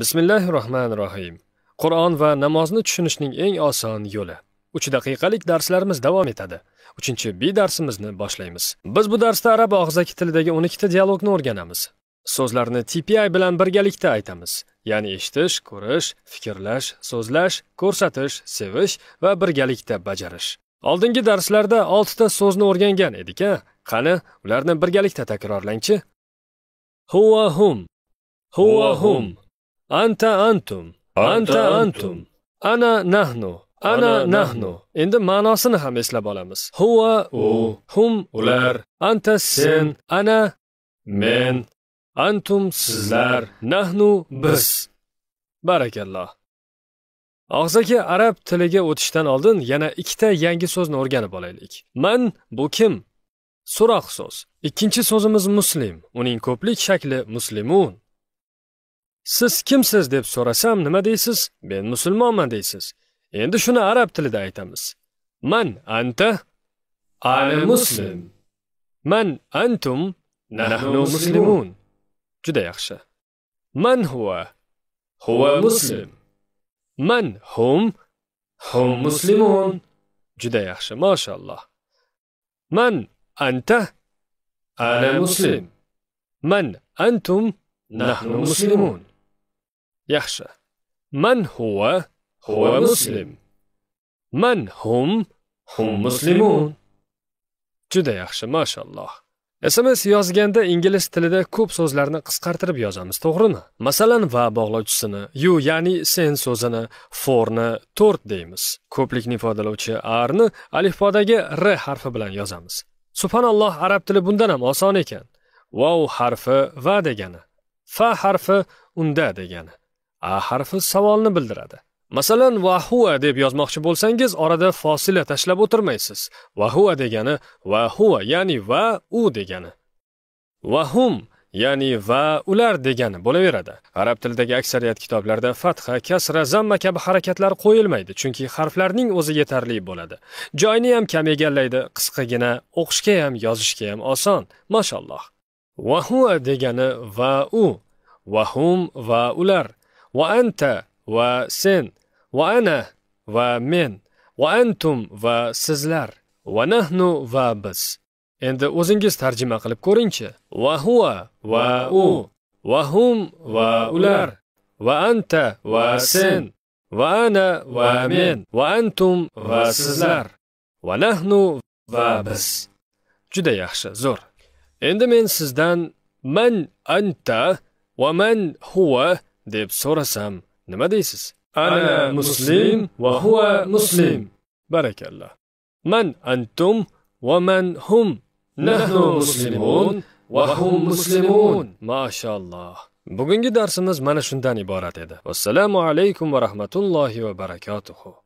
bismillahi rohmanir rohiym qur'on va namozni tushunishning eng oson yo'li uch daqiqalik darslarimiz davom etadi uchinchi bi darsimizni boshlaymiz biz bu darsda arab og'zaki tilidagi o'n ikkita dialogni o'rganamiz so'zlarni tpi bilan birgalikda aytamiz ya'ni eshitish ko'rish fikrlash so'zlash ko'rsatish sevish va birgalikda bajarish oldingi darslarda oltita so'zni o'rgangan edik a qani ularni birgalikda takrorlangchi huva hum huva hum anta antum anta antum ana nahnu ana nahnu endi ma'nosini ham eslab olamiz huva u hum ular anta sen ana men antum sizlar nahnu biz barakalloh og'zaki arab tiliga o'tishdan oldin yana ikkita yangi so'zni o'rganib olaylik man bu kim so'roq so'z ikkinchi so'zimiz muslim uning ko'plik shakli muslimun siz kimsiz deb so'rasam nima deysiz men musulmonman deysiz endi shuni arab tilida aytamiz man anta ana muslim man antum nahnu muslimun juda yaxshi man huwa huwa muslim man hum hum muslimun juda yaxshi mashalloh man anta ana muslim man antum nahnu muslimun Yaxshi. Man huwa huwa muslim. Man hum hum muslimun. Juda yaxshi, mashalloh. SMS yozganda ingliz tilida ko'p so'zlarni qisqartirib yozamiz, to'g'rimi? Masalan, va bog'lovchisini, you ya'ni sen so'zini, forni 4 deymiz. Ko'plikni ifodalovchi arni alifbodagi r harfi bilan yozamiz. Subhanalloh, arab tili bundan ham oson ekan. Vav harfi va degani, fa harfi unda degani. a harfi savolni bildiradi masalan vahua deb yozmoqchi bo'lsangiz orada fosila tashlab o'tirmaysiz vahua degani vahua ya'ni va u degani vahum ya'ni va ular degani bo'laveradi arab tilidagi aksariyat kitoblarda fatha kasra zamma kabi harakatlar qo'yilmaydi chunki harflarning o'zi yetarli bo'ladi joyni ham kam egallaydi qisqagina o'qishga ham yozishga ham oson mashalloh vahua degani va u vahum va ular va anta va sen va ana va men va antum va sizlar va nahnu va biz endi o'zingiz tarjima qilib ko'ringchi va huva va u va hum va ular va anta va sen va ana va men va antum va sizlar va nahnu va biz juda yaxshi zo'r endi men sizdan man anta va man huva deb so'rasam nima deysiz ana muslim va huwa muslim barakallah man antum va man hum nahnu muslimun va hum muslimun mashaalloh bugungi darsimiz mana shundan iborat edi vassalomu alaykum va rahmatullohi va barakatuhu